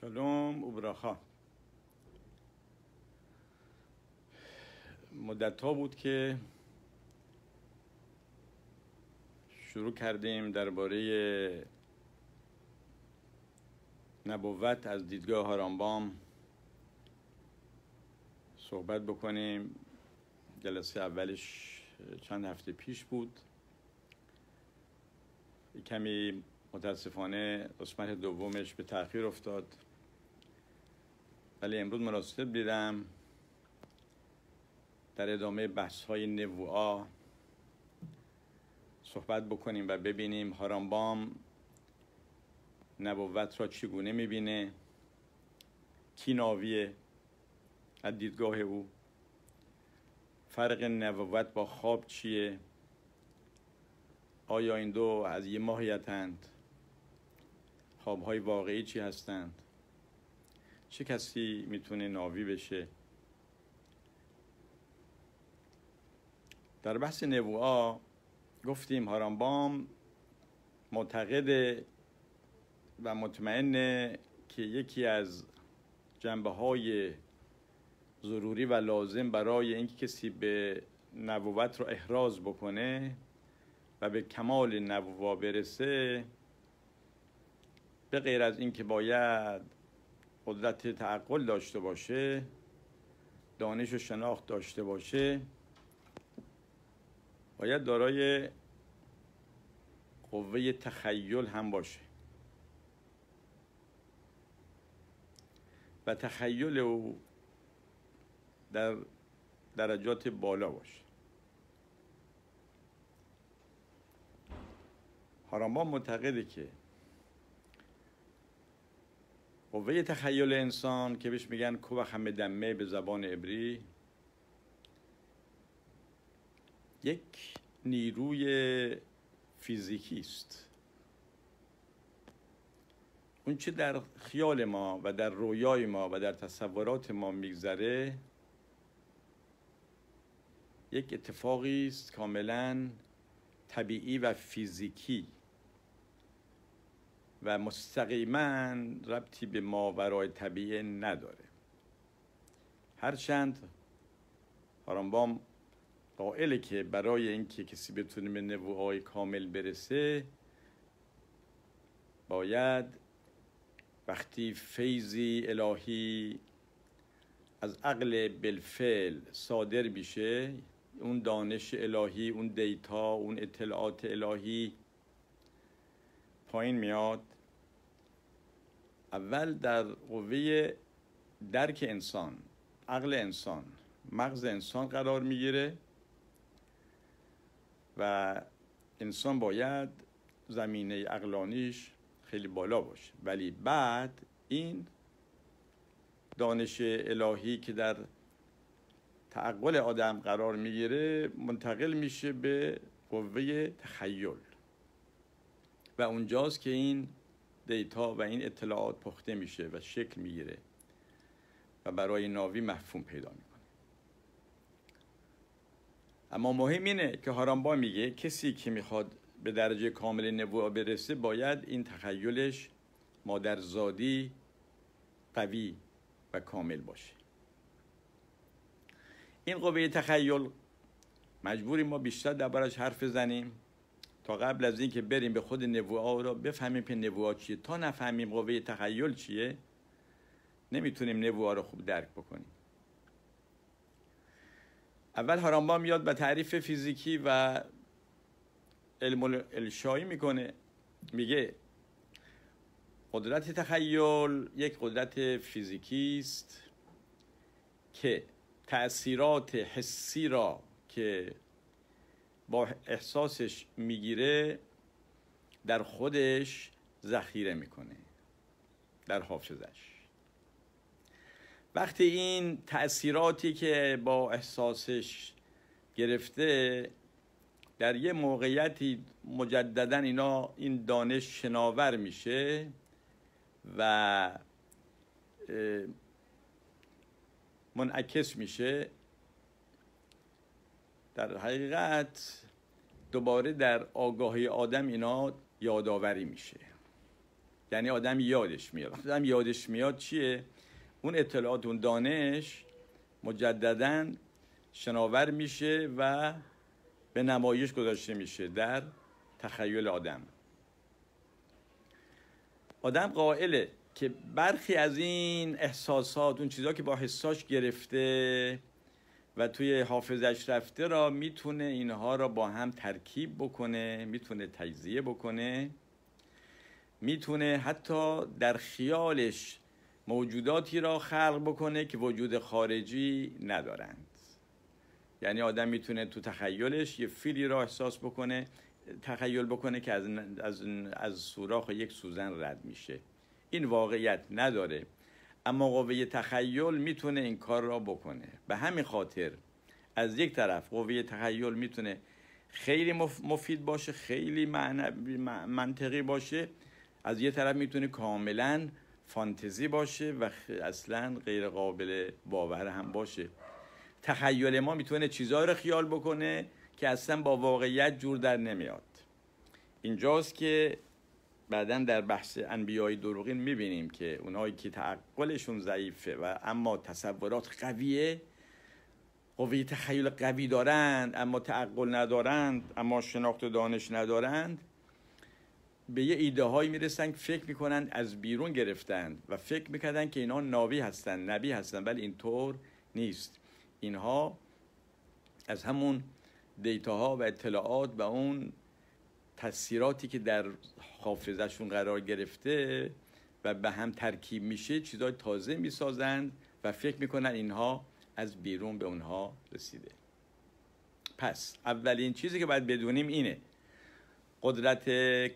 شلوم براخا مدت ها بود که شروع کردیم درباره نبوت از دیدگاه هارامبام صحبت بکنیم جلسه اولش چند هفته پیش بود کمی متاسفانه قسمت دومش به تاخیر افتاد ولی امروز مناسب دیدم در ادامه بحث های صحبت بکنیم و ببینیم هارامبام نبوت را چگونه میبینه کی ناویه از دیدگاه او فرق نبوت با خواب چیه آیا این دو از یه ماهیتند خوابهای واقعی چی هستند چه کسی میتونه ناوی بشه در بحث نبوعا گفتیم هارانبام معتقد و مطمئن که یکی از جنبه های ضروری و لازم برای اینکه کسی به نبوت رو احراز بکنه و به کمال نبوا برسه به غیر از اینکه باید قدرت تعقل داشته باشه دانش و شناخت داشته باشه باید دارای قوه تخیل هم باشه و تخیل او در درجات بالا باشه هارامبان معتقده که قوه تخیل انسان که بهش میگن کوه همه دمه به زبان عبری یک نیروی فیزیکی است اون چه در خیال ما و در رویای ما و در تصورات ما میگذره یک اتفاقی است کاملا طبیعی و فیزیکی و مستقیما ربطی به ماورای طبیعه نداره هرچند هارانبام قائله که برای اینکه کسی بتونه به نبوهای کامل برسه باید وقتی فیضی الهی از عقل بالفعل صادر میشه اون دانش الهی اون دیتا اون اطلاعات الهی پایین میاد اول در قوه درک انسان عقل انسان مغز انسان قرار میگیره و انسان باید زمینه اقلانیش خیلی بالا باشه ولی بعد این دانش الهی که در تعقل آدم قرار میگیره منتقل میشه به قوه تخیل و اونجاست که این دیتا و این اطلاعات پخته میشه و شکل میگیره و برای ناوی مفهوم پیدا میکنه اما مهم اینه که هارامبا میگه کسی که میخواد به درجه کامل نبوع برسه باید این تخیلش مادرزادی قوی و کامل باشه این قوه تخیل مجبوری ما بیشتر دربارش حرف زنیم تا قبل از اینکه بریم به خود نبوه رو بفهمیم که نبوه چیه تا نفهمیم قوه تخیل چیه نمیتونیم نبوه رو خوب درک بکنیم اول هارامبا میاد به تعریف فیزیکی و علم الشایی میکنه میگه قدرت تخیل یک قدرت فیزیکی است که تأثیرات حسی را که با احساسش میگیره در خودش ذخیره میکنه در حافظش وقتی این تأثیراتی که با احساسش گرفته در یه موقعیتی مجددا اینا این دانش شناور میشه و منعکس میشه در حقیقت دوباره در آگاهی آدم اینا یادآوری میشه یعنی آدم یادش میاد آدم یادش میاد چیه اون اطلاعات اون دانش مجددا شناور میشه و به نمایش گذاشته میشه در تخیل آدم آدم قائله که برخی از این احساسات اون چیزها که با حساش گرفته و توی حافظش رفته را میتونه اینها را با هم ترکیب بکنه میتونه تجزیه بکنه میتونه حتی در خیالش موجوداتی را خلق بکنه که وجود خارجی ندارند یعنی آدم میتونه تو تخیلش یه فیلی را احساس بکنه تخیل بکنه که از, از, از سوراخ یک سوزن رد میشه این واقعیت نداره اما قوه تخیل میتونه این کار را بکنه به همین خاطر از یک طرف قوه تخیل میتونه خیلی مفید باشه خیلی منطقی باشه از یه طرف میتونه کاملا فانتزی باشه و اصلا غیر قابل باور هم باشه تخیل ما میتونه چیزهای رو خیال بکنه که اصلا با واقعیت جور در نمیاد اینجاست که بعدا در بحث انبیای دروغین میبینیم که اونایی که تعقلشون ضعیفه و اما تصورات قویه قوی تخیل قوی دارند اما تعقل ندارند اما شناخت و دانش ندارند به یه ایده هایی میرسن که فکر میکنند از بیرون گرفتند و فکر میکردن که اینا ناوی هستند نبی هستند ولی اینطور نیست اینها از همون دیتا ها و اطلاعات و اون تاثیراتی که در حافظشون قرار گرفته و به هم ترکیب میشه چیزای تازه میسازند و فکر میکنن اینها از بیرون به اونها رسیده پس اولین چیزی که باید بدونیم اینه قدرت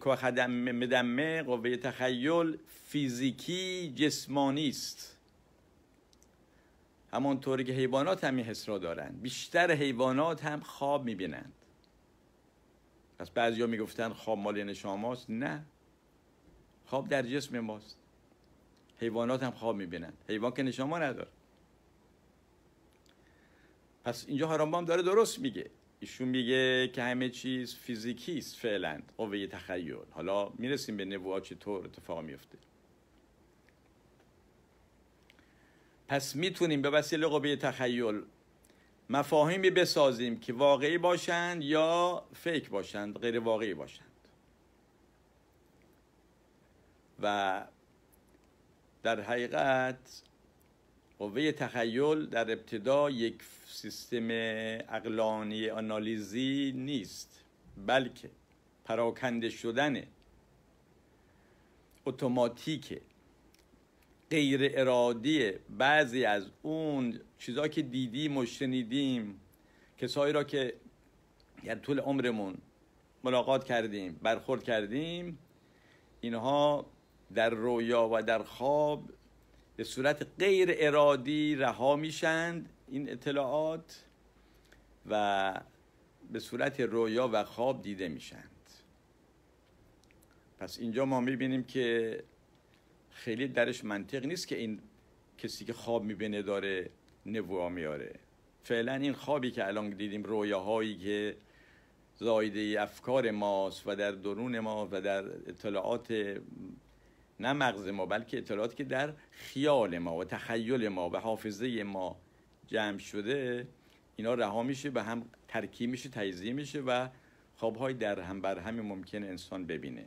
کخدم مدمه قوه تخیل فیزیکی جسمانی است طوری که حیوانات هم این حس را دارند بیشتر حیوانات هم خواب میبینند پس ها میگفتن خواب مال شماست نه خواب در جسم ماست حیوانات هم خواب میبینن حیوان که نشان نداره پس اینجا هم داره درست میگه ایشون میگه که همه چیز فیزیکی است فعلا قوه تخیل حالا میرسیم به نبوها چطور اتفاق میفته پس میتونیم به وسیله قوه تخیل مفاهیمی بسازیم که واقعی باشند یا فیک باشند غیر واقعی باشند و در حقیقت قوه تخیل در ابتدا یک سیستم اقلانی آنالیزی نیست بلکه پراکنده شدن اتوماتیک غیر ارادی بعضی از اون چیزا که دیدیم و شنیدیم کسایی را که در طول عمرمون ملاقات کردیم برخورد کردیم اینها در رویا و در خواب به صورت غیر ارادی رها میشند این اطلاعات و به صورت رویا و خواب دیده میشند پس اینجا ما میبینیم که خیلی درش منطق نیست که این کسی که خواب میبینه داره نبوها میاره فعلا این خوابی که الان دیدیم رویاهایی که زایده افکار ماست و در درون ما و در اطلاعات نه مغز ما بلکه اطلاعاتی که در خیال ما و تخیل ما و حافظه ما جمع شده اینا رها میشه به هم ترکیب میشه تجزیه میشه و خوابهای در هم بر هم ممکن انسان ببینه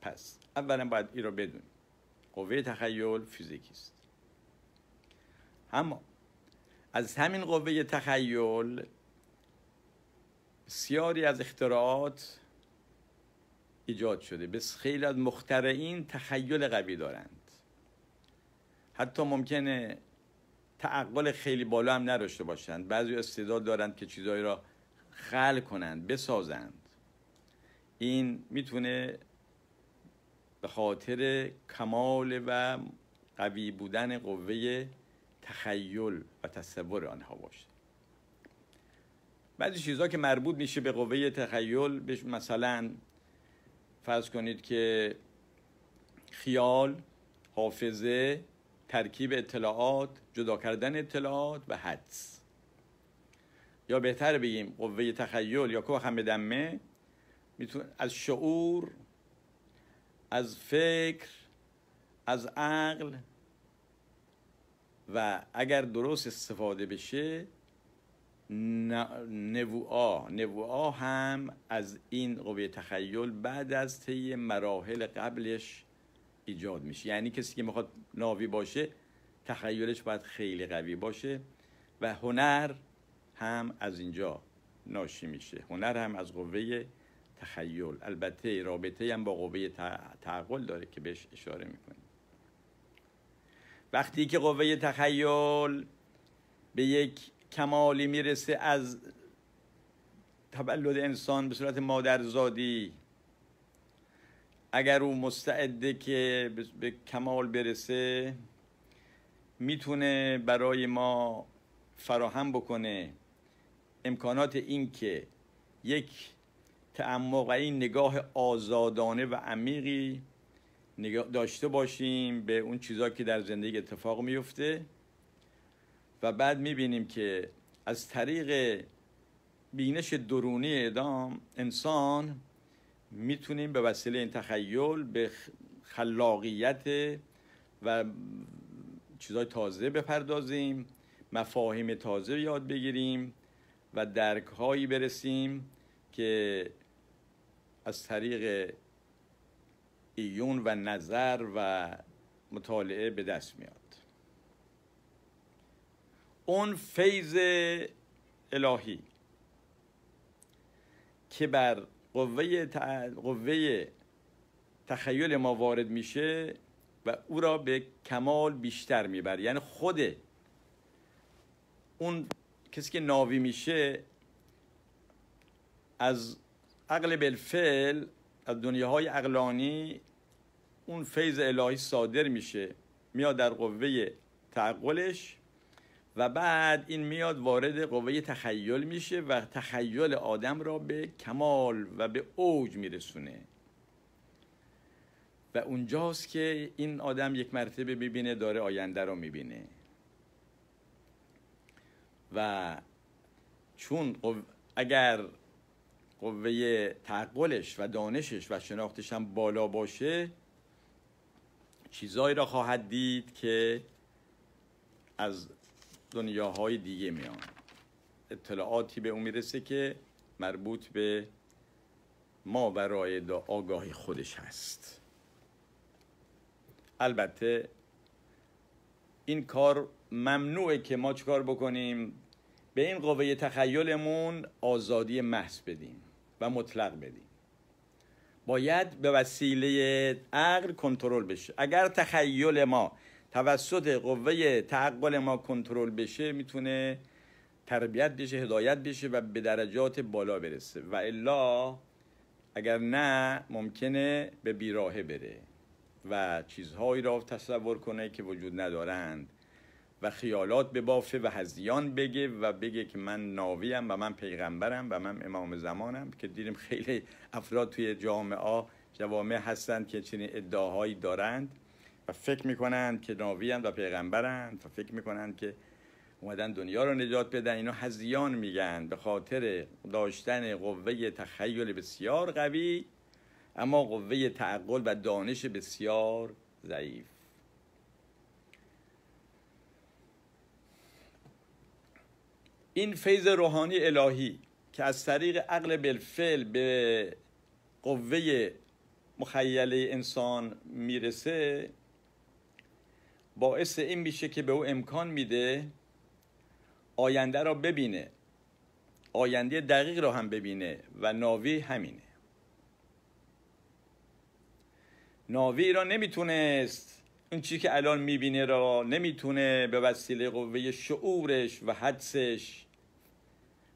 پس اولا باید این رو بدونیم قوه تخیل فیزیکی است اما از همین قوه تخیل بسیاری از اختراعات ایجاد شده بس خیلی از مخترعین تخیل قوی دارند حتی ممکنه تعقل خیلی بالا هم نداشته باشند بعضی استعداد دارند که چیزهایی را خلق کنند بسازند این میتونه به خاطر کمال و قوی بودن قوه تخیل و تصور آنها باشه بعضی چیزها که مربوط میشه به قوه تخیل مثلا فرض کنید که خیال حافظه ترکیب اطلاعات جدا کردن اطلاعات و حدس یا بهتر بگیم قوه تخیل یا کوه هم دمه از شعور از فکر از عقل و اگر درست استفاده بشه نبوعا نبوعا هم از این قوه تخیل بعد از طی مراحل قبلش ایجاد میشه یعنی کسی که میخواد ناوی باشه تخیلش باید خیلی قوی باشه و هنر هم از اینجا ناشی میشه هنر هم از قوه تخیل البته رابطه هم با قوه تعقل داره که بهش اشاره میکنیم وقتی که قوه تخیل به یک کمالی میرسه از تولد انسان به صورت مادرزادی اگر او مستعده که به کمال برسه میتونه برای ما فراهم بکنه امکانات این که یک تعمق و این نگاه آزادانه و عمیقی داشته باشیم به اون چیزهایی که در زندگی اتفاق میفته و بعد میبینیم که از طریق بینش درونی ادام انسان میتونیم به وسیله این تخیل به خلاقیت و چیزهای تازه بپردازیم مفاهیم تازه یاد بگیریم و درک هایی برسیم که از طریق ایون و نظر و مطالعه به دست میاد اون فیض الهی که بر قوه, قوه تخیل ما وارد میشه و او را به کمال بیشتر میبره یعنی خود اون کسی که ناوی میشه از عقل بالفعل از دنیاهای عقلانی اون فیض الهی صادر میشه میاد در قوه تعقلش و بعد این میاد وارد قوه تخیل میشه و تخیل آدم را به کمال و به اوج میرسونه و اونجاست که این آدم یک مرتبه ببینه داره آینده رو میبینه و چون اگر قوه تعقلش و دانشش و شناختش هم بالا باشه چیزایی را خواهد دید که از دنیاهای دیگه میان اطلاعاتی به اون میرسه که مربوط به ما برای دا آگاهی خودش هست البته این کار ممنوعه که ما چکار بکنیم به این قوه تخیلمون آزادی محض بدیم و مطلق بدیم باید به وسیله عقل کنترل بشه اگر تخیل ما توسط قوه تعقل ما کنترل بشه میتونه تربیت بشه هدایت بشه و به درجات بالا برسه و الا اگر نه ممکنه به بیراهه بره و چیزهایی را تصور کنه که وجود ندارند و خیالات به ببافه و هزیان بگه و بگه که من ناویم و من پیغمبرم و من امام زمانم که دیدیم خیلی افراد توی جامعه جوامع هستند که چنین ادعاهایی دارند و فکر میکنند که ناویم و پیغمبرند و فکر میکنند که اومدن دنیا رو نجات بدن اینا هزیان میگن به خاطر داشتن قوه تخیل بسیار قوی اما قوه تعقل و دانش بسیار ضعیف این فیض روحانی الهی که از طریق عقل بالفعل به قوه مخیله انسان میرسه باعث این میشه که به او امکان میده آینده را ببینه آینده دقیق را هم ببینه و ناوی همینه ناوی را نمیتونست این چیزی که الان میبینه را نمیتونه به وسیله قوه شعورش و حدسش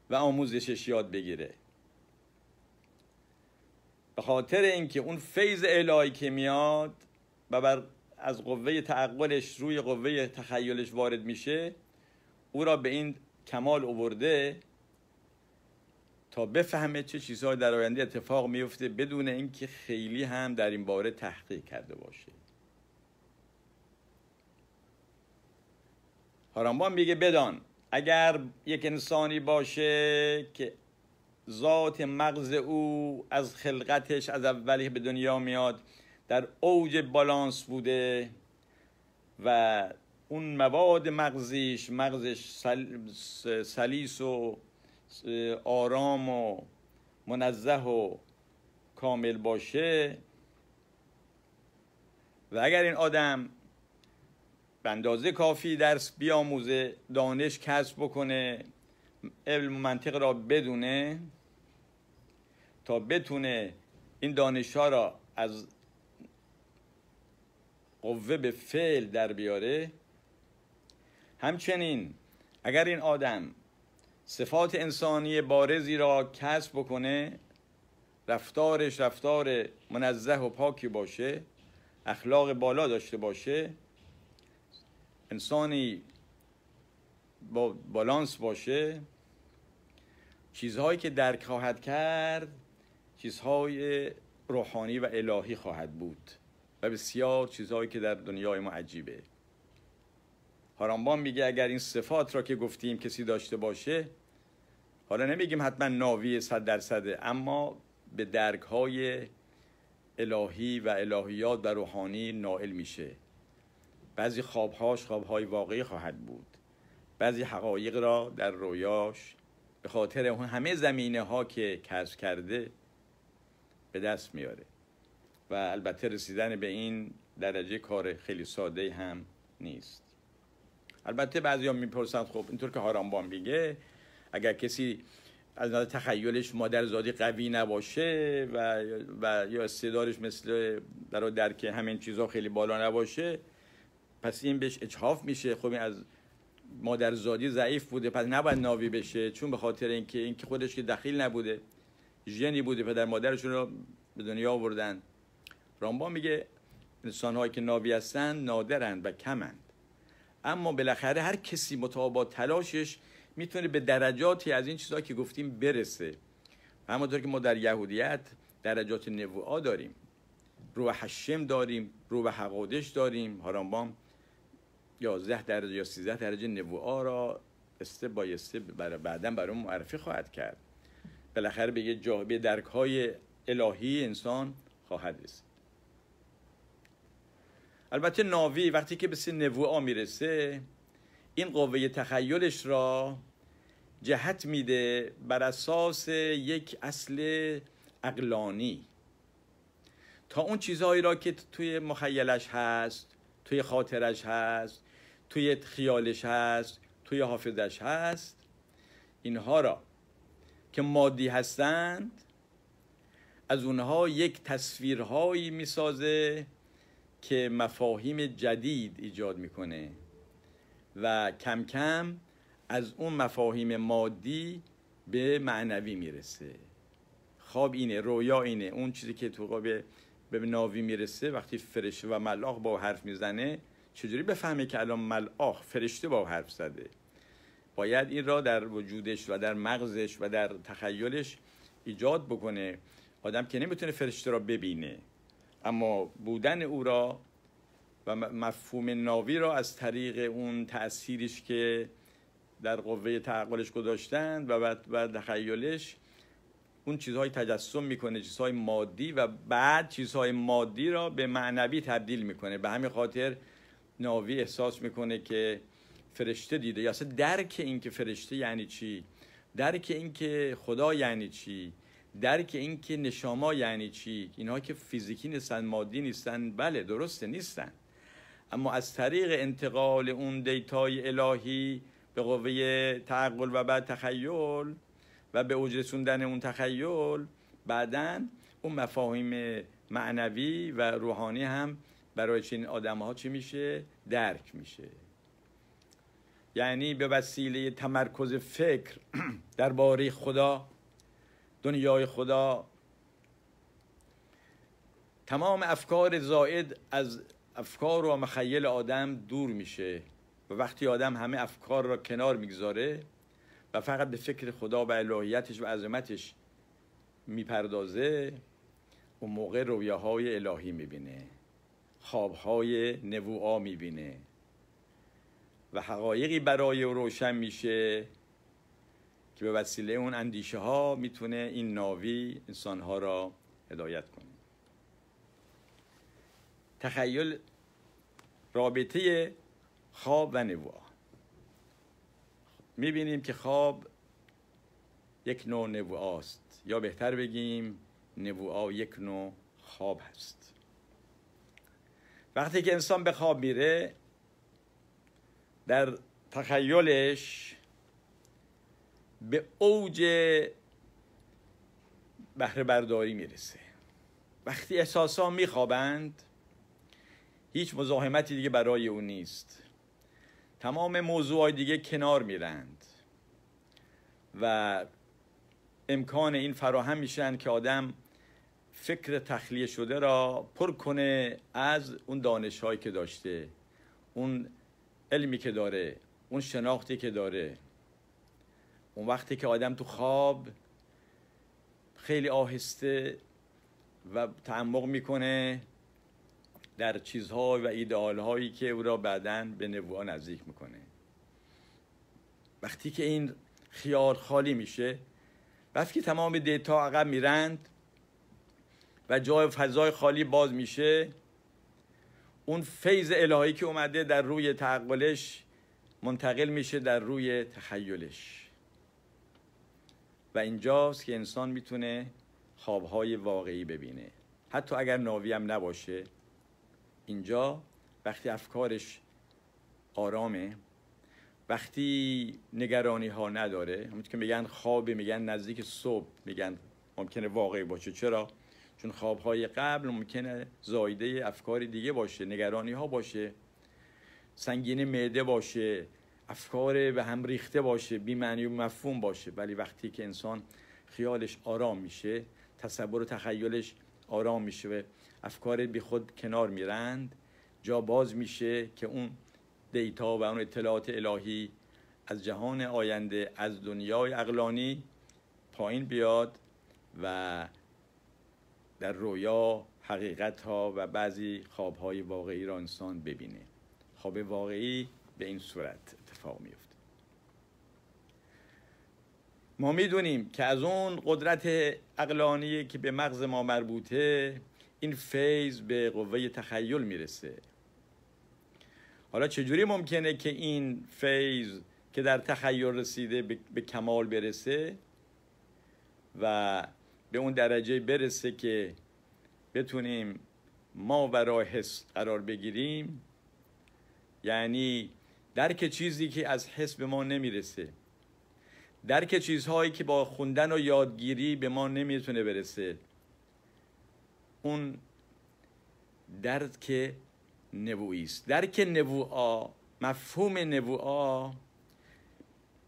و آموزشش یاد بگیره به خاطر اینکه اون فیض الهی که میاد و بر از قوه تعقلش روی قوه تخیلش وارد میشه او را به این کمال اوورده تا بفهمه چه چیزهای در آینده اتفاق میفته بدون اینکه خیلی هم در این باره تحقیق کرده باشه رامبان میگه بدان اگر یک انسانی باشه که ذات مغز او از خلقتش از اولی به دنیا میاد در اوج بالانس بوده و اون مواد مغزیش مغزش سلیس و آرام و منزه و کامل باشه و اگر این آدم به اندازه کافی درس بیاموزه دانش کسب بکنه علم و منطق را بدونه تا بتونه این دانش را از قوه به فعل در بیاره همچنین اگر این آدم صفات انسانی بارزی را کسب بکنه رفتارش رفتار منزه و پاکی باشه اخلاق بالا داشته باشه انسانی با بالانس باشه چیزهایی که درک خواهد کرد چیزهای روحانی و الهی خواهد بود و بسیار چیزهایی که در دنیای ما عجیبه هارانبان میگه اگر این صفات را که گفتیم کسی داشته باشه حالا نمیگیم حتما ناوی صد درصده اما به درک های الهی و الهیات و روحانی نائل میشه بعضی خوابهاش خوابهای واقعی خواهد بود بعضی حقایق را در رویاش به خاطر اون همه زمینه ها که کسب کرده به دست میاره و البته رسیدن به این درجه کار خیلی ساده هم نیست البته بعضی هم میپرسند خب اینطور که هارامبان میگه اگر کسی از نظر تخیلش زادی قوی نباشه و, و یا استعدادش مثل برای درک همین چیزها خیلی بالا نباشه پس این بهش اجحاف میشه خب این از مادرزادی ضعیف بوده پس نباید ناوی بشه چون به خاطر اینکه اینکه خودش که دخیل نبوده ژنی بوده پدر مادرشون رو به دنیا آوردن رامبا میگه انسانهایی که ناوی هستند نادرند و کمند اما بالاخره هر کسی مطابق تلاشش میتونه به درجاتی از این چیزهایی که گفتیم برسه همونطور که ما در یهودیت درجات نبوعا داریم روح حشم داریم روح حقادش داریم هارامبام 11 درجه یا 13 درجه نبوعا را استه بایسته برای بعدا برای معرفی خواهد کرد بالاخره به یه درک های الهی انسان خواهد رسید البته ناوی وقتی که به سی نبوعا میرسه این قوه تخیلش را جهت میده بر اساس یک اصل اقلانی تا اون چیزهایی را که توی مخیلش هست توی خاطرش هست توی خیالش هست توی حافظش هست اینها را که مادی هستند از اونها یک تصویرهایی میسازه که مفاهیم جدید ایجاد میکنه و کم کم از اون مفاهیم مادی به معنوی میرسه خواب اینه رویا اینه اون چیزی که تو به ناوی میرسه وقتی فرشته و ملاق با حرف میزنه چجوری بفهمه که الان ملاح فرشته با حرف زده باید این را در وجودش و در مغزش و در تخیلش ایجاد بکنه آدم که نمیتونه فرشته را ببینه اما بودن او را و مفهوم ناوی را از طریق اون تأثیرش که در قوه تعقلش گذاشتند و بعد تخیلش اون چیزهای تجسم میکنه چیزهای مادی و بعد چیزهای مادی را به معنوی تبدیل میکنه به همین خاطر ناوی احساس میکنه که فرشته دیده یا اصلا درک این که فرشته یعنی چی درک این که خدا یعنی چی درک این که نشاما یعنی چی اینها که فیزیکی نیستن مادی نیستن بله درسته نیستن اما از طریق انتقال اون دیتای الهی به قوه تعقل و بعد تخیل و به اوج رسوندن اون تخیل بعدا اون مفاهیم معنوی و روحانی هم برای چین آدم ها چی میشه؟ درک میشه یعنی به وسیله تمرکز فکر درباره خدا دنیای خدا تمام افکار زائد از افکار و مخیل آدم دور میشه و وقتی آدم همه افکار را کنار میگذاره و فقط به فکر خدا و الهیتش و عظمتش میپردازه اون موقع رویاهای الهی میبینه خوابهای نبوعا میبینه و حقایقی برای او روشن میشه که به وسیله اون اندیشه ها میتونه این ناوی انسانها را هدایت کنه تخیل رابطه خواب و نبوعا میبینیم که خواب یک نوع نبوعاست یا بهتر بگیم نبوعا یک نوع خواب هست وقتی که انسان به خواب میره در تخیلش به اوج بهره برداری میرسه وقتی احساسا میخوابند هیچ مزاحمتی دیگه برای او نیست تمام موضوع دیگه کنار میرند و امکان این فراهم میشن که آدم فکر تخلیه شده را پر کنه از اون دانش هایی که داشته اون علمی که داره اون شناختی که داره اون وقتی که آدم تو خواب خیلی آهسته و تعمق میکنه در چیزها و ایدئال هایی که او را بعدا به نبوها نزدیک میکنه وقتی که این خیال خالی میشه وقتی که تمام دیتا عقب میرند و جای فضای خالی باز میشه اون فیض الهی که اومده در روی تعقلش منتقل میشه در روی تخیلش و اینجاست که انسان میتونه خوابهای واقعی ببینه حتی اگر ناوی هم نباشه اینجا وقتی افکارش آرامه وقتی نگرانی ها نداره همونطور که میگن خوابه میگن نزدیک صبح میگن ممکنه واقعی باشه چرا چون خوابهای قبل ممکنه زایده افکار دیگه باشه نگرانی ها باشه سنگین معده باشه افکار به هم ریخته باشه بی معنی و مفهوم باشه ولی وقتی که انسان خیالش آرام میشه تصور و تخیلش آرام میشه و افکار بی خود کنار میرند جا باز میشه که اون دیتا و اون اطلاعات الهی از جهان آینده از دنیای اقلانی پایین بیاد و در رویا حقیقت ها و بعضی خواب های واقعی را انسان ببینه خواب واقعی به این صورت اتفاق میفته ما میدونیم که از اون قدرت اقلانی که به مغز ما مربوطه این فیض به قوه تخیل میرسه حالا چجوری ممکنه که این فیض که در تخیل رسیده به کمال برسه و به اون درجه برسه که بتونیم ما ورای حس قرار بگیریم یعنی درک چیزی که از حس به ما نمیرسه درک چیزهایی که با خوندن و یادگیری به ما نمیتونه برسه اون درک نبوی است درک نبوآ، مفهوم نبوآ،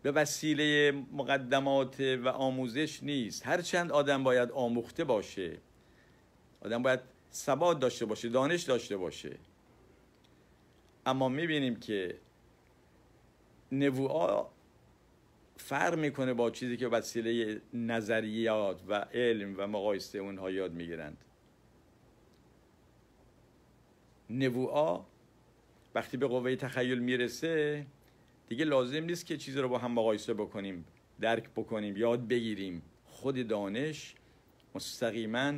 به وسیله مقدمات و آموزش نیست هرچند آدم باید آموخته باشه آدم باید ثبات داشته باشه دانش داشته باشه اما میبینیم که نبوعا فرق میکنه با چیزی که وسیله نظریات و علم و مقایسه اونها یاد میگیرند نبوعا وقتی به قوه تخیل میرسه دیگه لازم نیست که چیزی رو با هم مقایسه بکنیم درک بکنیم یاد بگیریم خود دانش مستقیما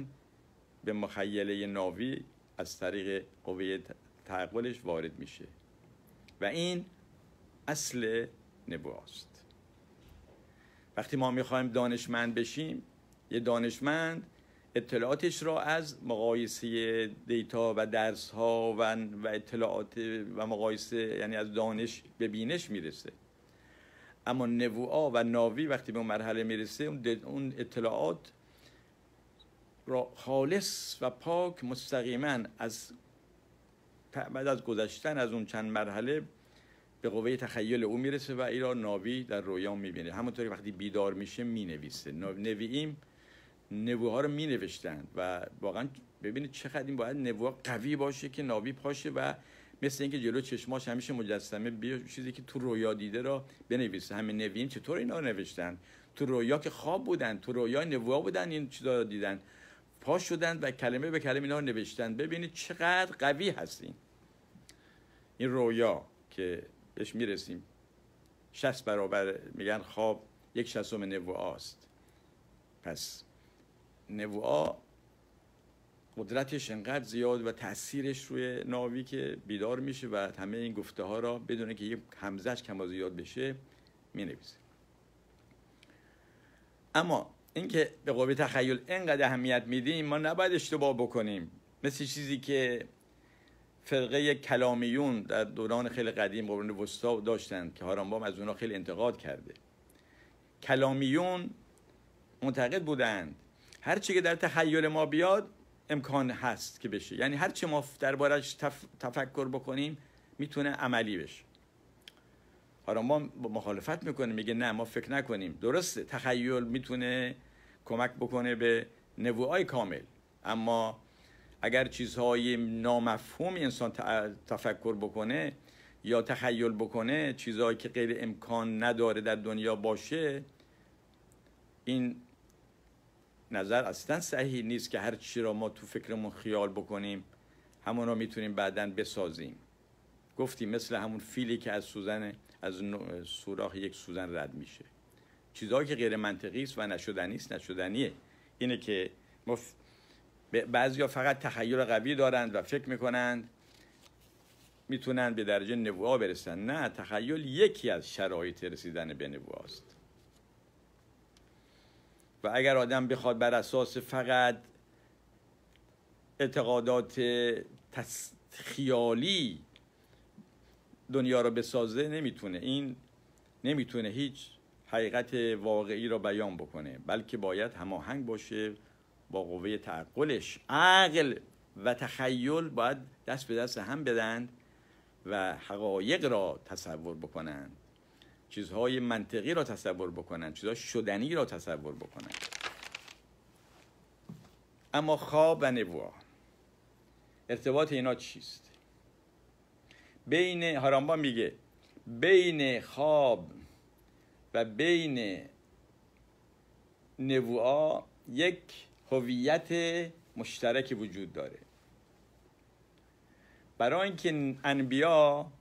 به مخیله ناوی از طریق قوه تعقلش وارد میشه و این اصل نبوست وقتی ما میخوایم دانشمند بشیم یه دانشمند اطلاعاتش را از مقایسه دیتا و درس ها و, اطلاعات و مقایسه یعنی از دانش به بینش میرسه اما نوعا و ناوی وقتی به اون مرحله میرسه اون اطلاعات را خالص و پاک مستقیما از بعد از گذشتن از اون چند مرحله به قوه تخیل او میرسه و ایران ناوی در رویا میبینه همونطوری وقتی بیدار میشه مینویسه نوییم ها رو می نوشتند و واقعا ببینید چقدر این باید نبوه قوی باشه که ناوی پاشه و مثل اینکه جلو چشماش همیشه مجسمه بیا چیزی که تو رویا دیده را بنویسه همه نوین چطور اینا رو نوشتن تو رویا که خواب بودن تو رویا نبوه بودن این چیزا رو دیدن پا شدن و کلمه به کلمه اینا رو نوشتن ببینید چقدر قوی هستین این رویا که بهش میرسیم شست برابر میگن خواب یک شستم نبوه است پس نوعا قدرتش انقدر زیاد و تاثیرش روی ناوی که بیدار میشه و همه این گفته ها را بدونه که یک همزش کما زیاد بشه مینویسه اما اینکه به قوه تخیل انقدر اهمیت میدیم ما نباید اشتباه بکنیم مثل چیزی که فرقه کلامیون در دوران خیلی قدیم قرون وسطا داشتند که هارانبام از اونها خیلی انتقاد کرده کلامیون معتقد بودند هر چی که در تخیل ما بیاد امکان هست که بشه یعنی هر چی ما دربارش تف... تفکر بکنیم میتونه عملی بشه حالا ما مخالفت میکنیم میگه نه ما فکر نکنیم درسته تخیل میتونه کمک بکنه به نبوهای کامل اما اگر چیزهای نامفهومی انسان تفکر بکنه یا تخیل بکنه چیزهایی که غیر امکان نداره در دنیا باشه این نظر اصلا صحیح نیست که هر چی را ما تو فکرمون خیال بکنیم همون را میتونیم بعدا بسازیم گفتیم مثل همون فیلی که از سوزن از سوراخ یک سوزن رد میشه چیزهایی که غیر منطقی است و نشدنی است نشدنیه اینه که ما ف... بعضیا فقط تخیل قوی دارند و فکر میکنند میتونند به درجه ها برسند نه تخیل یکی از شرایط رسیدن به است و اگر آدم بخواد بر اساس فقط اعتقادات خیالی دنیا رو بسازه نمیتونه این نمیتونه هیچ حقیقت واقعی را بیان بکنه بلکه باید هماهنگ باشه با قوه تعقلش عقل و تخیل باید دست به دست هم بدن و حقایق را تصور بکنند چیزهای منطقی را تصور بکنند چیزها شدنی را تصور بکنند اما خواب و نبوا ارتباط اینا چیست بین هارامبا میگه بین خواب و بین نبوا یک هویت مشترک وجود داره برای اینکه انبیا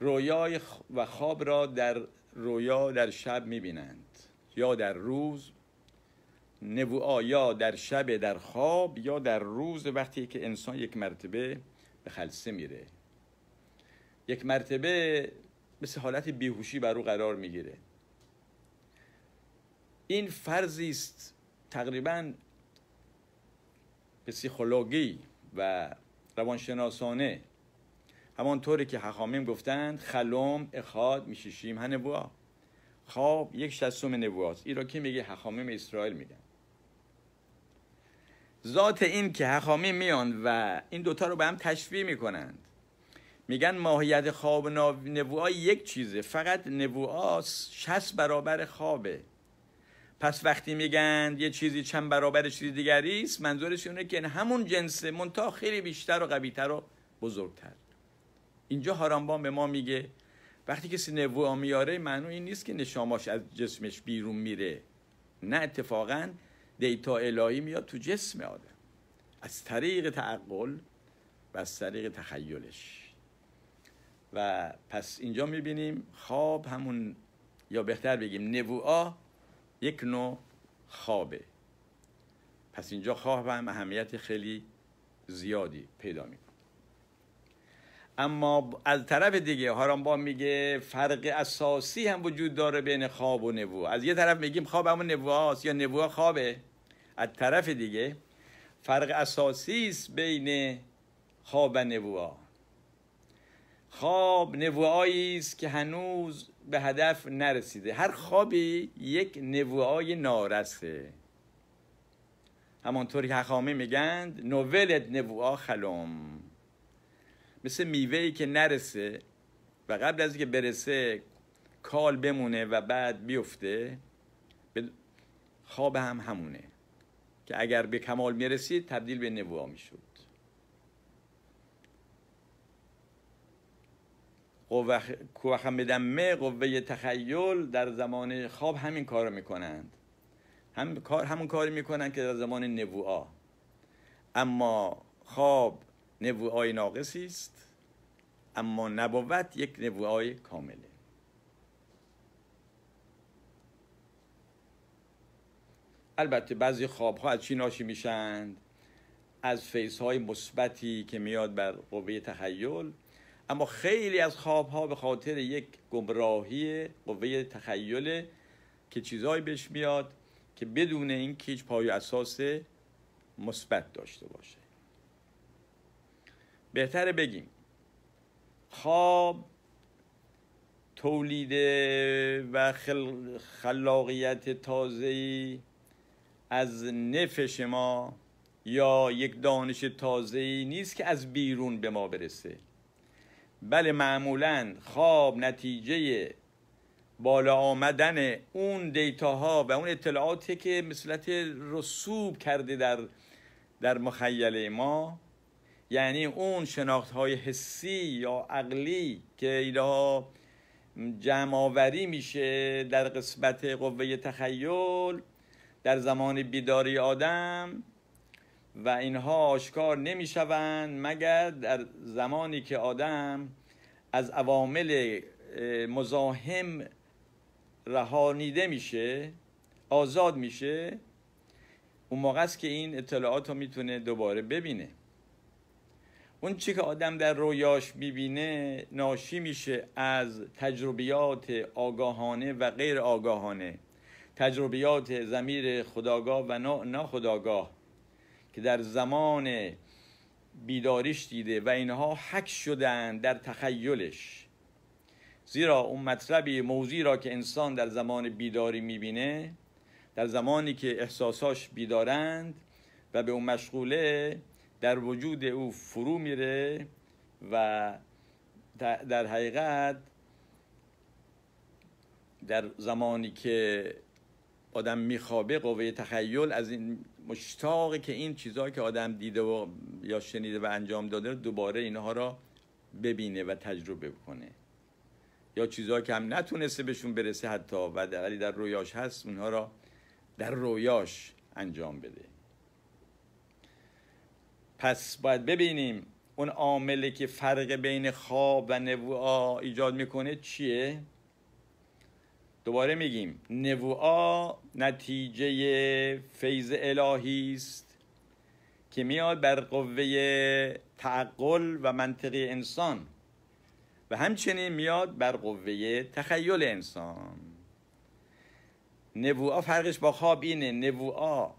رویای و خواب را در رویا در شب میبینند یا در روز نبوعا یا در شب در خواب یا در روز وقتی که انسان یک مرتبه به خلصه میره یک مرتبه مثل حالت بیهوشی بر او قرار میگیره این فرضی است تقریبا پسیخولوژی و روانشناسانه همانطوری که حخامیم گفتند خلوم اخاد میشیشیم هنبوا خواب یک شستوم نبواست ای را که میگه حخامیم اسرائیل میگن ذات این که حخامیم میان و این دوتا رو به هم تشویه میکنند میگن ماهیت خواب نبوا یک چیزه فقط نبواست شست برابر خوابه پس وقتی میگن یه چیزی چند برابر چیز دیگری است منظورش اونه که همون جنسه منتها خیلی بیشتر و قویتر و بزرگتر اینجا هارانبان به ما میگه وقتی کسی نبوه میاره معنی این نیست که نشاماش از جسمش بیرون میره نه اتفاقا دیتا الهی میاد تو جسم آدم از طریق تعقل و از طریق تخیلش و پس اینجا میبینیم خواب همون یا بهتر بگیم نوعا یک نوع خوابه پس اینجا خواب هم اهمیت خیلی زیادی پیدا میکنه اما از طرف دیگه هارامبا میگه فرق اساسی هم وجود داره بین خواب و نبوه از یه طرف میگیم خواب همون نبوه یا نبوه خوابه از طرف دیگه فرق اساسی است بین خواب و نبوه خواب نبوه است که هنوز به هدف نرسیده هر خوابی یک نبوه نارسه همانطوری که حخامه میگند نوولت نبوه خلوم مثل میوه ای که نرسه و قبل از اینکه برسه کال بمونه و بعد بیفته خواب هم همونه که اگر به کمال میرسید تبدیل به نبوه میشد قوه مه قوه تخیل در زمان خواب همین کار رو میکنند هم کار همون کاری میکنند که در زمان نبوآ اما خواب نبوه ناقصی است اما نبوت یک های کامله البته بعضی خواب ها از چی ناشی میشند از فیس های مثبتی که میاد بر قوه تخیل اما خیلی از خواب ها به خاطر یک گمراهی قوه تخیل که چیزهایی بهش میاد که بدون اینکه هیچ پای اساس مثبت داشته باشه بهتره بگیم خواب تولید و خل... خلاقیت ای از نفش ما یا یک دانش ای نیست که از بیرون به ما برسه بله معمولا خواب نتیجه بالا آمدن اون دیتاها و اون اطلاعاتی که مثلت رسوب کرده در در مخیله ما یعنی اون شناخت های حسی یا عقلی که اینها جمعآوری میشه در قسمت قوه تخیل در زمان بیداری آدم و اینها آشکار نمیشوند مگر در زمانی که آدم از عوامل مزاحم رهانیده میشه آزاد میشه اون موقع است که این اطلاعات رو میتونه دوباره ببینه اون چی که آدم در رویاش میبینه ناشی میشه از تجربیات آگاهانه و غیر آگاهانه تجربیات زمیر خداگاه و ناخداگاه که در زمان بیداریش دیده و اینها حک شدن در تخیلش زیرا اون مطلبی موضوعی را که انسان در زمان بیداری میبینه در زمانی که احساساش بیدارند و به اون مشغوله در وجود او فرو میره و در حقیقت در زمانی که آدم میخوابه قوه تخیل از این مشتاق که این چیزهایی که آدم دیده و یا شنیده و انجام داده دوباره اینها را ببینه و تجربه بکنه یا چیزهایی که هم نتونسته بهشون برسه حتی و ولی در رویاش هست اونها را در رویاش انجام بده پس باید ببینیم اون عاملی که فرق بین خواب و نبوعا ایجاد میکنه چیه دوباره میگیم نبوعا نتیجه فیض الهی است که میاد بر قوه تعقل و منطقی انسان و همچنین میاد بر قوه تخیل انسان نبوعا فرقش با خواب اینه نبوعا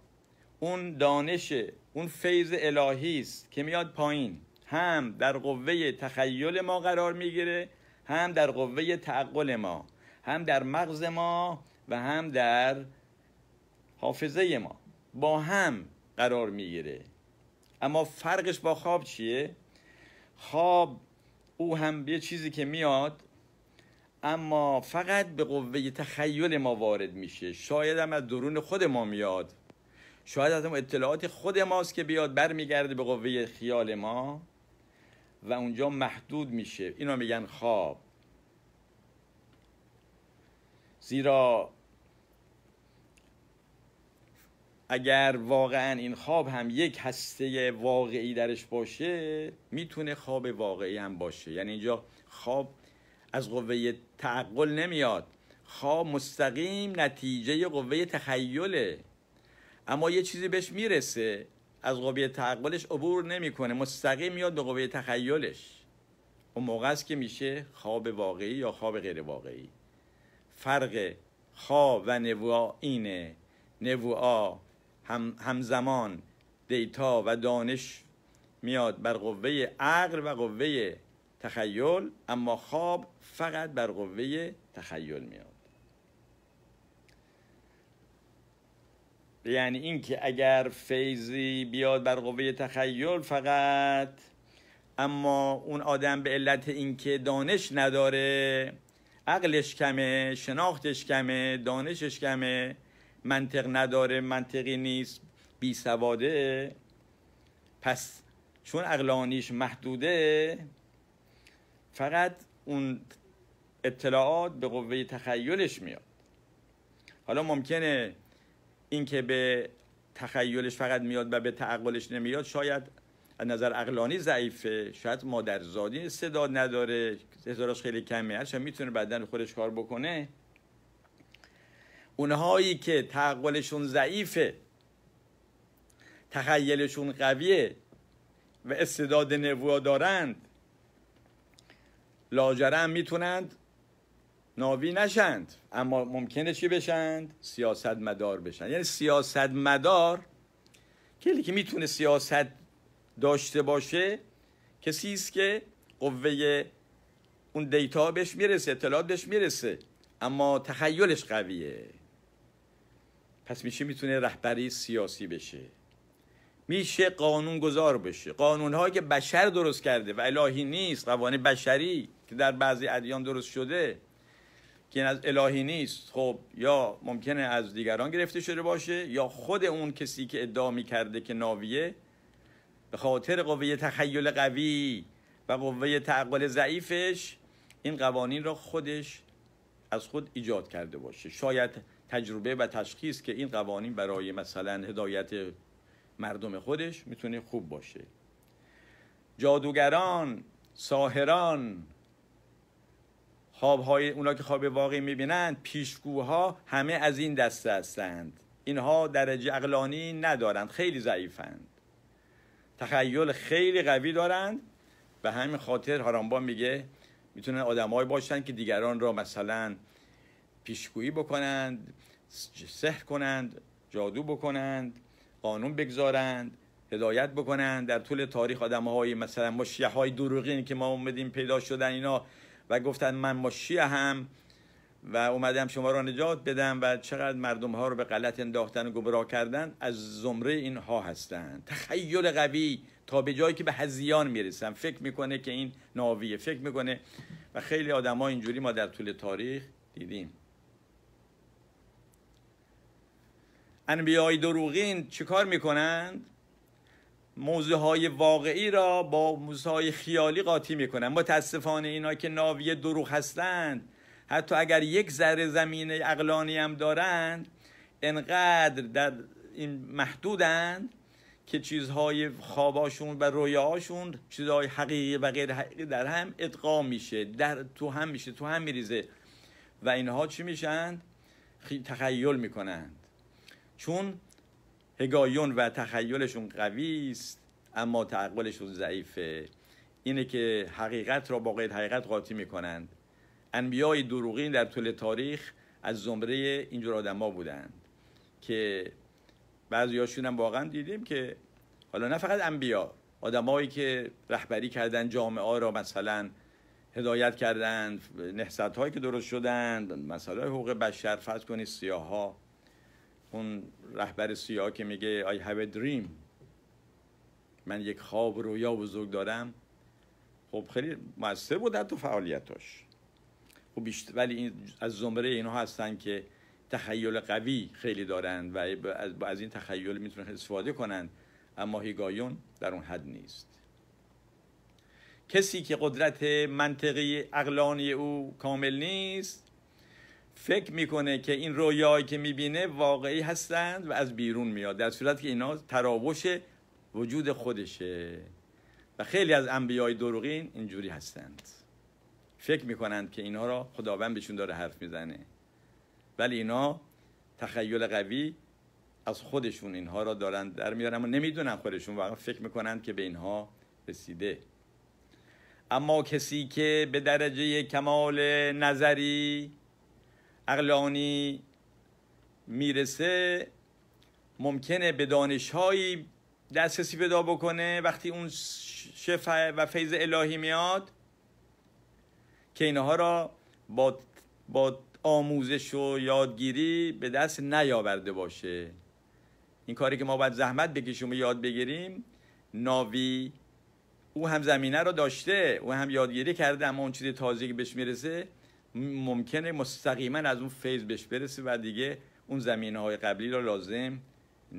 اون دانش اون فیض الهی است که میاد پایین هم در قوه تخیل ما قرار میگیره هم در قوه تعقل ما هم در مغز ما و هم در حافظه ما با هم قرار میگیره اما فرقش با خواب چیه خواب او هم یه چیزی که میاد اما فقط به قوه تخیل ما وارد میشه شاید هم از درون خود ما میاد شاید از اون اطلاعات خود ماست که بیاد برمیگرده به قوه خیال ما و اونجا محدود میشه اینو میگن خواب زیرا اگر واقعا این خواب هم یک هسته واقعی درش باشه میتونه خواب واقعی هم باشه یعنی اینجا خواب از قوه تعقل نمیاد خواب مستقیم نتیجه قوه تخیله اما یه چیزی بهش میرسه از قوه تعقلش عبور نمیکنه مستقیم میاد به قوه تخیلش اون موقع است که میشه خواب واقعی یا خواب غیر واقعی فرق خواب و نبوعا اینه هم همزمان دیتا و دانش میاد بر قوه عقل و قوه تخیل اما خواب فقط بر قوه تخیل میاد یعنی اینکه اگر فیضی بیاد بر قوه تخیل فقط اما اون آدم به علت اینکه دانش نداره عقلش کمه شناختش کمه دانشش کمه منطق نداره منطقی نیست بی سواده پس چون عقلانیش محدوده فقط اون اطلاعات به قوه تخیلش میاد حالا ممکنه اینکه به تخیلش فقط میاد و به تعقلش نمیاد شاید از نظر اقلانی ضعیفه شاید مادرزادی استعداد نداره ازاراش خیلی کمه هرچند میتونه بدن خودش کار بکنه اونهایی که تعقلشون ضعیفه تخیلشون قویه و استعداد نبوه دارند لاجرم میتونند ناوی نشند اما ممکنه چی بشند سیاست مدار بشند یعنی سیاست مدار کلی که میتونه سیاست داشته باشه کسی است که قوه اون دیتا بهش میرسه اطلاعات بهش میرسه اما تخیلش قویه پس میشه میتونه رهبری سیاسی بشه میشه قانون گذار بشه قانون هایی که بشر درست کرده و الهی نیست قوانین بشری که در بعضی ادیان درست شده که از الهی نیست خب یا ممکنه از دیگران گرفته شده باشه یا خود اون کسی که ادعا می کرده که ناویه به خاطر قوه تخیل قوی و قوه تعقل ضعیفش این قوانین را خودش از خود ایجاد کرده باشه شاید تجربه و تشخیص که این قوانین برای مثلا هدایت مردم خودش میتونه خوب باشه جادوگران ساهران خوابهای اونا که خواب واقعی میبینند پیشگوها همه از این دسته هستند اینها درجه اقلانی ندارند خیلی ضعیفند تخیل خیلی قوی دارند به همین خاطر هارانبا میگه میتونن آدمهایی باشند که دیگران را مثلا پیشگویی بکنند سحر کنند جادو بکنند قانون بگذارند هدایت بکنند در طول تاریخ های مثلا مشیه های دروغین که ما اومدیم پیدا شدن اینا و گفتن من شیعه هم و اومدم شما را نجات بدم و چقدر مردم ها رو به غلط انداختن و گمراه کردن از زمره اینها هستند تخیل قوی تا به جایی که به هزیان میرسن فکر میکنه که این ناویه فکر میکنه و خیلی آدم ها اینجوری ما در طول تاریخ دیدیم انبیای دروغین چیکار میکنند موزه های واقعی را با موزه های خیالی قاطی میکنن متاسفانه اینا که ناوی دروغ هستند حتی اگر یک ذره زمین اقلانی هم دارند انقدر در این محدودند که چیزهای خواباشون و رویاهاشون چیزهای حقیقی و غیر حقیقی در هم ادغام میشه در تو هم میشه تو هم میریزه و اینها چی میشن تخیل میکنند چون هگایون و تخیلشون قوی است اما تعقلشون ضعیفه اینه که حقیقت را با غیر حقیقت قاطی میکنند انبیای دروغین در طول تاریخ از زمره اینجور ها بودند که بعضیاشون هم واقعا دیدیم که حالا نه فقط انبیا آدمایی که رهبری کردن جامعه را مثلا هدایت کردند نهضت هایی که درست شدند مسائل حقوق بشر فرض کنید سیاه اون رهبر سیاه که میگه I have a dream من یک خواب رویا بزرگ دارم خب خیلی مؤثر بود تو فعالیتاش خب ولی این از زمره اینها هستن که تخیل قوی خیلی دارند و از این تخیل میتونن استفاده کنند اما هیگایون در اون حد نیست کسی که قدرت منطقی اقلانی او کامل نیست فکر میکنه که این رویایی که میبینه واقعی هستند و از بیرون میاد در صورت که اینا تراوش وجود خودشه و خیلی از انبیای دروغین اینجوری هستند فکر میکنند که اینها را خداوند بهشون داره حرف میزنه ولی اینا تخیل قوی از خودشون اینها را دارن در میارن اما نمیدونن خودشون واقعا فکر میکنند که به اینها رسیده اما کسی که به درجه کمال نظری اقلانی میرسه ممکنه به دانشهایی دسترسی پیدا بکنه وقتی اون شفع و فیض الهی میاد که اینها را با, با آموزش و یادگیری به دست نیاورده باشه این کاری که ما باید زحمت بکشیم و یاد بگیریم ناوی او هم زمینه را داشته او هم یادگیری کرده اما اون چیز تازه که بهش میرسه ممکنه مستقیما از اون فیض بهش برسه و دیگه اون زمینه های قبلی را لازم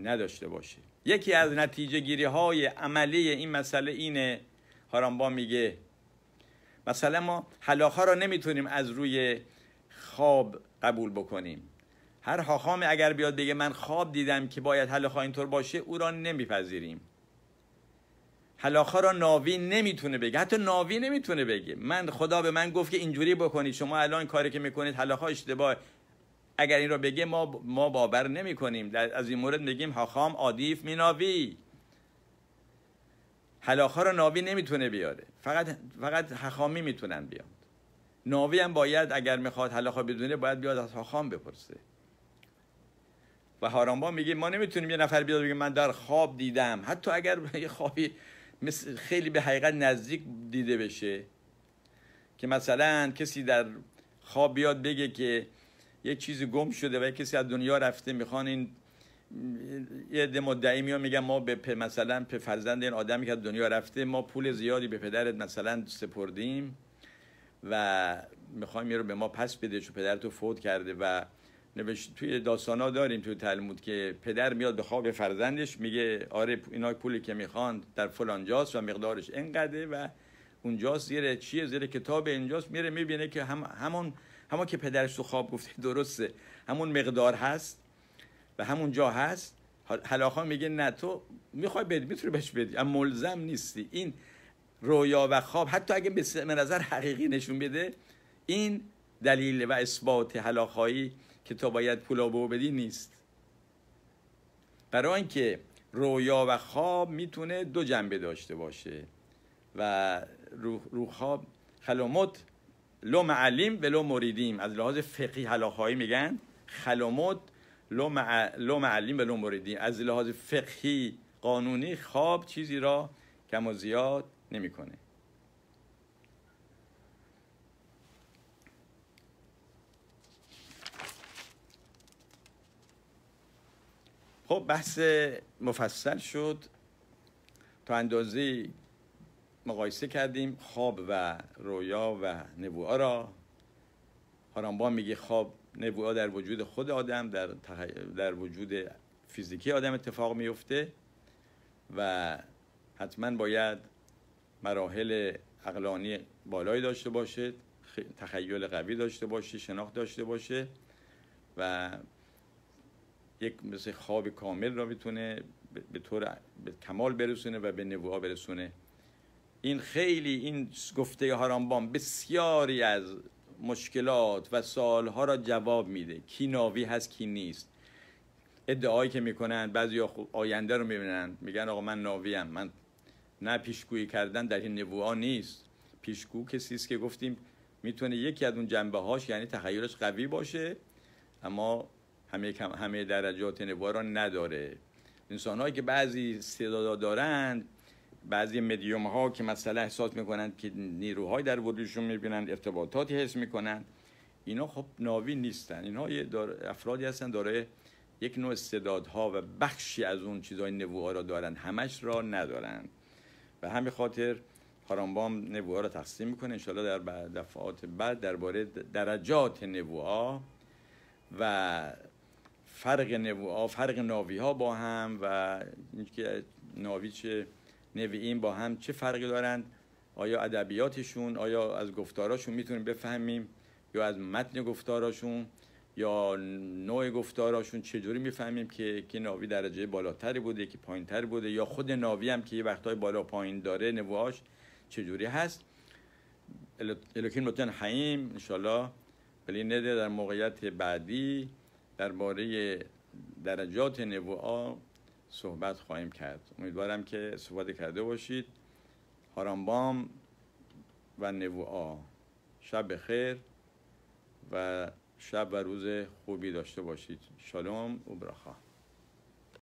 نداشته باشه یکی از نتیجه گیری های عملی این مسئله اینه هارامبا میگه مثلا ما حلاخا را نمیتونیم از روی خواب قبول بکنیم هر حاخام اگر بیاد بگه من خواب دیدم که باید حلاخا اینطور باشه او را نمیپذیریم حلاخا را ناوی نمیتونه بگه حتی ناوی نمیتونه بگه من خدا به من گفت که اینجوری بکنید شما الان کاری که میکنید حلاخا اشتباه اگر این را بگه ما ما باور نمی از این مورد میگیم حاخام، عادیف میناوی حلاخا را ناوی نمیتونه بیاره فقط فقط حخامی میتونن بیاد ناوی هم باید اگر میخواد حلاخا بدونه باید بیاد از حخام بپرسه و هارانبا میگه ما نمیتونیم یه نفر بیاد بگه من در خواب دیدم حتی اگر خوابی مثل خیلی به حقیقت نزدیک دیده بشه که مثلا کسی در خواب بیاد بگه که یک چیزی گم شده و یک کسی از دنیا رفته میخوان این یه عده مدعی میان میگن ما به مثلا به فرزند این آدمی که از دنیا رفته ما پول زیادی به پدرت مثلا سپردیم و میخوایم یه رو به ما پس بده چون پدرتو فوت کرده و نوشت توی داستانا داریم توی تلمود که پدر میاد به خواب فرزندش میگه آره اینا پولی که میخوان در فلان جاست و مقدارش انقدره و اونجاست زیر چیه زیر کتاب اینجاست میره میبینه که هم همون همون که پدرش تو خواب گفته درسته همون مقدار هست و همون جا هست حلاخا میگه نه تو میخوای بدی میتونی بهش بدی اما ملزم نیستی این رویا و خواب حتی اگه به نظر حقیقی نشون بده این دلیل و اثبات حلاخایی که تا باید پولا به بدی نیست برای اینکه رویا و خواب میتونه دو جنبه داشته باشه و روح, خواب خلومت لو معلیم و لو مریدیم از لحاظ فقهی حلاخایی میگن خلومت لو, مع... لو و لو مریدیم از لحاظ فقهی قانونی خواب چیزی را کم و زیاد نمیکنه خب بحث مفصل شد تا اندازه مقایسه کردیم خواب و رویا و نبوعا را هارانبا میگه خواب نبوعا در وجود خود آدم در, تخ... در وجود فیزیکی آدم اتفاق میفته و حتما باید مراحل اقلانی بالایی داشته باشه تخیل قوی داشته باشه شناخت داشته باشه و یک مثل خواب کامل را میتونه به طور به کمال برسونه و به نبوها برسونه این خیلی این گفته هارامبام بسیاری از مشکلات و سالها را جواب میده کی ناوی هست کی نیست ادعایی که میکنن بعضی خب آینده رو میبینن میگن آقا من ناوی هم من نه پیشگویی کردن در این نبوها نیست پیشگو کسی است که گفتیم میتونه یکی از اون جنبه هاش یعنی تخیلش قوی باشه اما همه, همه درجات نوا را نداره انسان که بعضی صدا دارند بعضی مدیوم ها که مثلا احساس میکنند که نیروهای در وجودشون میبینند ارتباطاتی حس میکنند اینا خب ناوی نیستن اینها افرادی هستن داره یک نوع استعدادها و بخشی از اون چیزهای نبوها را دارن همش را ندارند و همین خاطر پارانبام نبوها را تقسیم میکنه انشاءالله در دفعات بعد درباره درجات نبوها و فرق فرق ناوی ها با هم و اینکه ناوی چه نویین با هم چه فرقی دارند آیا ادبیاتشون آیا از گفتاراشون میتونیم بفهمیم یا از متن گفتاراشون یا نوع گفتاراشون چجوری میفهمیم که که ناوی درجه بالاتری بوده که پایینتر بوده یا خود ناوی هم که یه وقتهای بالا پایین داره نووهاش چجوری هست الکین متن حیم انشالله ولی نده در موقعیت بعدی درباره درجات نبوآ صحبت خواهیم کرد امیدوارم که استفاده کرده باشید هارامبام و نبوآ شب خیر و شب و روز خوبی داشته باشید شالوم و